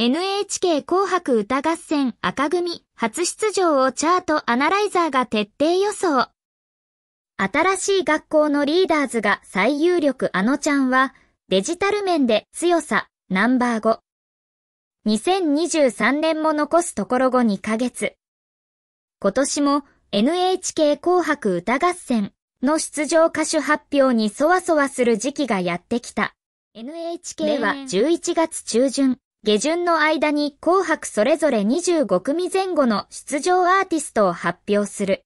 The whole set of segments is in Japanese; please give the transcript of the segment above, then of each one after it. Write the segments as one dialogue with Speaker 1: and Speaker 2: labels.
Speaker 1: NHK 紅白歌合戦赤組初出場をチャートアナライザーが徹底予想。新しい学校のリーダーズが最有力あのちゃんはデジタル面で強さナンバー5。2023年も残すところ後2ヶ月。今年も NHK 紅白歌合戦の出場歌手発表にそわそわする時期がやってきた。NHK は11月中旬、下旬の間に紅白それぞれ25組前後の出場アーティストを発表する。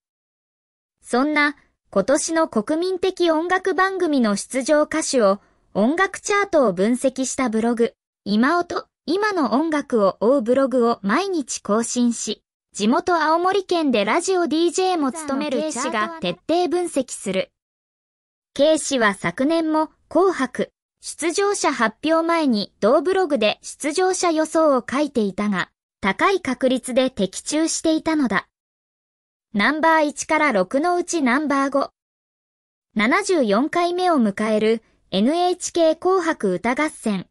Speaker 1: そんな今年の国民的音楽番組の出場歌手を音楽チャートを分析したブログ、今音、今の音楽を追うブログを毎日更新し、地元青森県でラジオ DJ も務める K 氏が徹底分析する。K 氏は昨年も紅白、出場者発表前に同ブログで出場者予想を書いていたが、高い確率で的中していたのだ。ナンバー1から6のうちナンバー5。74回目を迎える NHK 紅白歌合戦。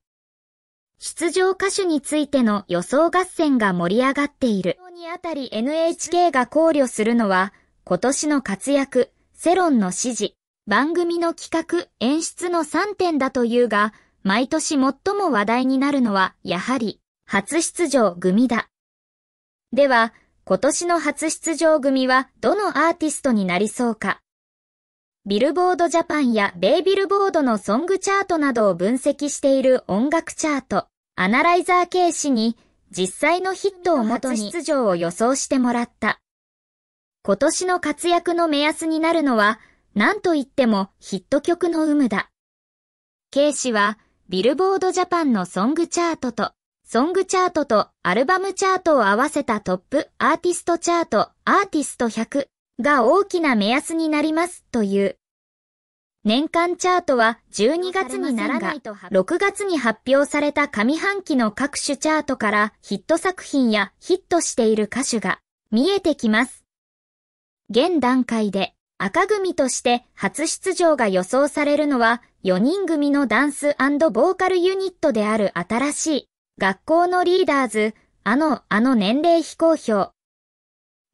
Speaker 1: 出場歌手についての予想合戦が盛り上がっている。にあたり NHK が考慮するのは、今年の活躍、世論の支持、番組の企画、演出の3点だというが、毎年最も話題になるのは、やはり、初出場組だ。では、今年の初出場組はどのアーティストになりそうか。ビルボードジャパンやベイビルボードのソングチャートなどを分析している音楽チャート、アナライザー形式に実際のヒットをもとに出場を予想してもらった。今年の活躍の目安になるのはなんといってもヒット曲の有無だ。ケイ氏は、ビルボードジャパンのソングチャートと、ソングチャートとアルバムチャートを合わせたトップアーティストチャート、アーティスト100が大きな目安になりますという。年間チャートは12月にならないと6月に発表された上半期の各種チャートからヒット作品やヒットしている歌手が見えてきます。現段階で赤組として初出場が予想されるのは4人組のダンスボーカルユニットである新しい学校のリーダーズ、あの、あの年齢非公表。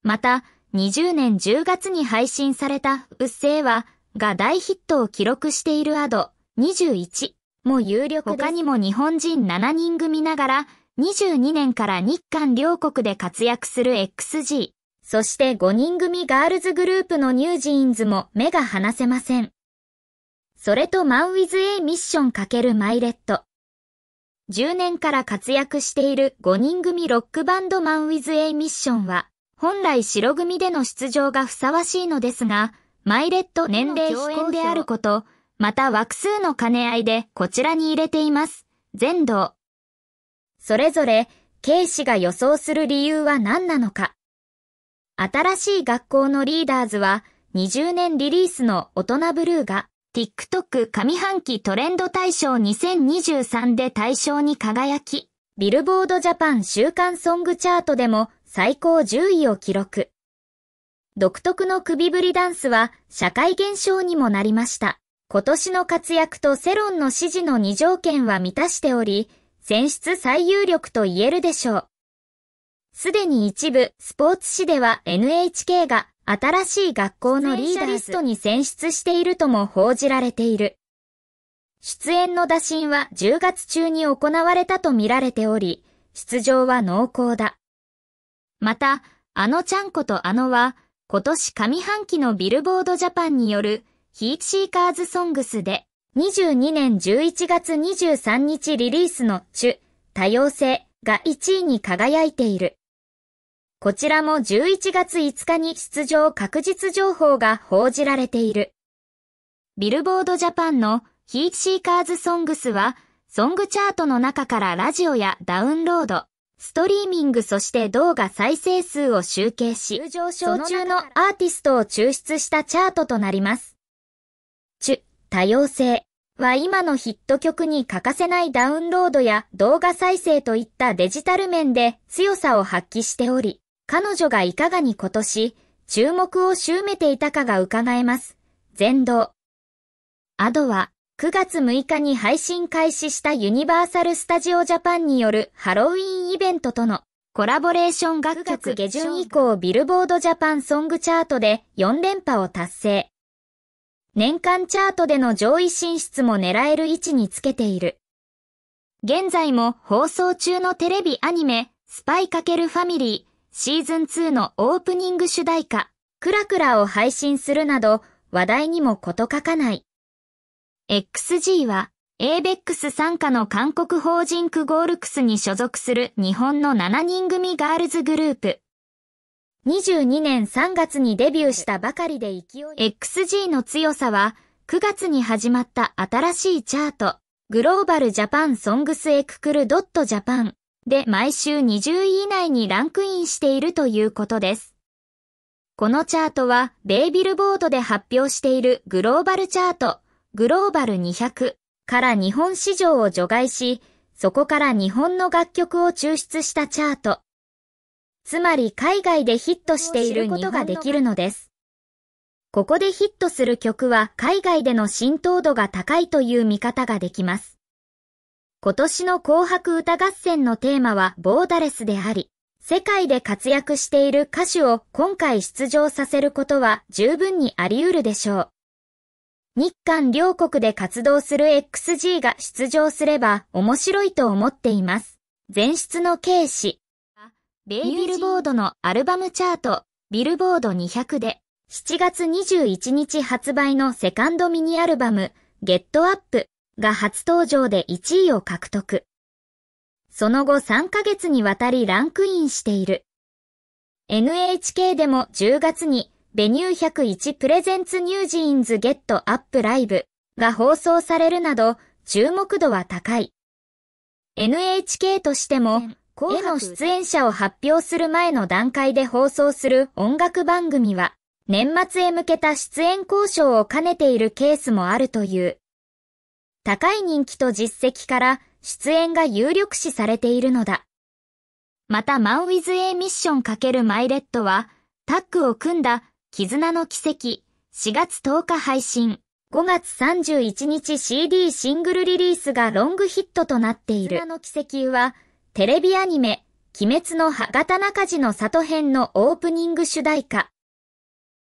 Speaker 1: また、20年10月に配信されたうっせーはが大ヒットを記録しているアド21も有力他にも日本人7人組ながら22年から日韓両国で活躍する XG。そして5人組ガールズグループのニュージーンズも目が離せません。それとマンウィズ A ミッション×マイレット。10年から活躍している5人組ロックバンドマンウィズ A ミッションは、本来白組での出場がふさわしいのですが、マイレット年齢非公であること、また枠数の兼ね合いでこちらに入れています。全道。それぞれ、イ氏が予想する理由は何なのか。新しい学校のリーダーズは20年リリースの大人ブルーが TikTok 上半期トレンド大賞2023で大賞に輝き、ビルボードジャパン週刊ソングチャートでも最高10位を記録。独特の首振りダンスは社会現象にもなりました。今年の活躍と世論の支持の2条件は満たしており、選出最有力と言えるでしょう。すでに一部スポーツ紙では NHK が新しい学校のリーダーリストに選出しているとも報じられている。出演の打診は10月中に行われたと見られており、出場は濃厚だ。また、あのちゃんことあのは、今年上半期のビルボードジャパンによるヒーシーカーズソングスで22年11月23日リリースの中、多様性が1位に輝いている。こちらも11月5日に出場確実情報が報じられている。ビルボードジャパンのヒーシーカーズソングスは、ソングチャートの中からラジオやダウンロード、ストリーミングそして動画再生数を集計し、急上昇中のアーティストを抽出したチャートとなります。ュ、多様性は今のヒット曲に欠かせないダウンロードや動画再生といったデジタル面で強さを発揮しており、彼女がいかがに今年、注目を集めていたかが伺えます。全道。アドは、9月6日に配信開始したユニバーサル・スタジオ・ジャパンによるハロウィンイベントとのコラボレーション楽曲下旬以降ビルボードジャパンソングチャートで4連覇を達成。年間チャートでの上位進出も狙える位置につけている。現在も放送中のテレビアニメ、スパイ×ファミリー、シーズン2のオープニング主題歌、クラクラを配信するなど話題にもこと書かない。XG は ABEX 参加の韓国法人クゴールクスに所属する日本の7人組ガールズグループ。22年3月にデビューしたばかりで勢い。XG の強さは9月に始まった新しいチャート、グローバルジャパンソングスエククルドットジャパンで毎週20位以内にランクインしているということです。このチャートは、イビルボードで発表しているグローバルチャート、グローバル200から日本市場を除外し、そこから日本の楽曲を抽出したチャート。つまり海外でヒットしていることができるのです。ここでヒットする曲は海外での浸透度が高いという見方ができます。今年の紅白歌合戦のテーマはボーダレスであり、世界で活躍している歌手を今回出場させることは十分にあり得るでしょう。日韓両国で活動する XG が出場すれば面白いと思っています。前出の軽視。ベイビルボードのアルバムチャート、ビルボード200で、7月21日発売のセカンドミニアルバム、ゲットアップが初登場で1位を獲得。その後3ヶ月にわたりランクインしている。NHK でも10月にベニュー101プレゼンツニュージーンズゲットアップライブが放送されるなど注目度は高い。NHK としても、への出演者を発表する前の段階で放送する音楽番組は、年末へ向けた出演交渉を兼ねているケースもあるという。高い人気と実績から出演が有力視されているのだ。また、マン・ウィズ・エイ・ミッション×マイレットは、タッグを組んだ絆の奇跡、4月10日配信、5月31日 CD シングルリリースがロングヒットとなっている。絆の奇跡は、テレビアニメ、鬼滅の博多中地の里編のオープニング主題歌。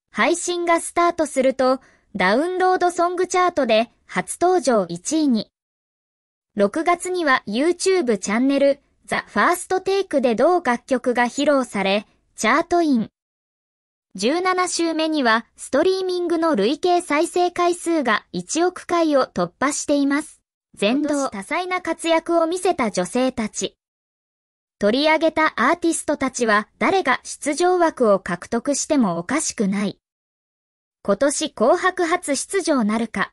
Speaker 1: 配信がスタートすると、ダウンロードソングチャートで初登場1位に。6月には YouTube チャンネル、ザ・ファーストテイクで同楽曲が披露され、チャートイン。17週目には、ストリーミングの累計再生回数が1億回を突破しています。全道多彩な活躍を見せた女性たち。取り上げたアーティストたちは、誰が出場枠を獲得してもおかしくない。今年紅白初出場なるか。